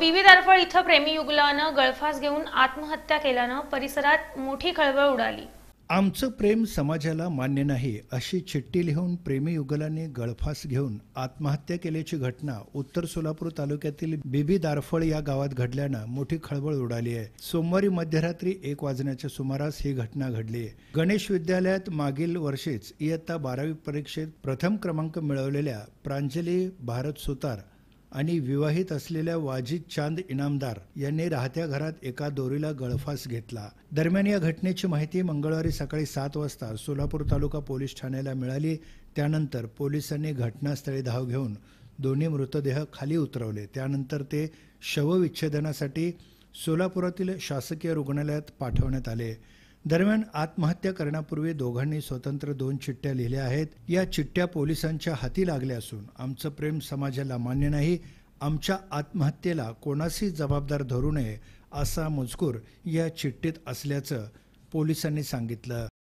बीबी दारफळ इथं प्रेमी युगलानं गळफास घेऊन आत्महत्या केल्यानं परिसरात मोठी खळबळ उडाली आमचं प्रेम समाजाला मान्य नाही अशी चिठ्ठी लिहून प्रेमी युगलाने गळफास घेऊन आत्महत्या केल्याची घटना उत्तर सोलापूर तालुक्यातील बीबी दारफळ या गावात घडल्यानं मोठी खळबळ उडाली आहे सोमवारी मध्यरात्री एक वाजण्याच्या सुमारास ही घटना घडली आहे गणेश विद्यालयात मागील वर्षीच इयत्ता बारावी परीक्षेत प्रथम क्रमांक मिळवलेल्या प्रांजली भारत सुतार आणि विवाहित असलेल्या वाजिद चांद इनामदार यांनी राहत्या घरात एका दोरीला गळफास घेतला दरम्यान या घटनेची माहिती मंगळवारी सकाळी सात वाजता सोलापूर तालुका पोलीस ठाण्याला मिळाली त्यानंतर पोलिसांनी घटनास्थळी धाव घेऊन दोन्ही मृतदेह खाली उतरवले त्यानंतर ते शवविच्छेदनासाठी सोलापुरातील शासकीय रुग्णालयात पाठवण्यात आले दरम्यान आत्महत्या करण्यापूर्वी दोघांनी स्वतंत्र दोन चिठ्ठ्या लिहिल्या आहेत या चिठ्ठ्या पोलिसांच्या हाती लागल्या असून आमचं प्रेम समाजाला मान्य नाही आमच्या आत्महत्येला कोणाशी जबाबदार धरू नये असा मजकूर या चिठ्ठीत असल्याचं पोलिसांनी सांगितलं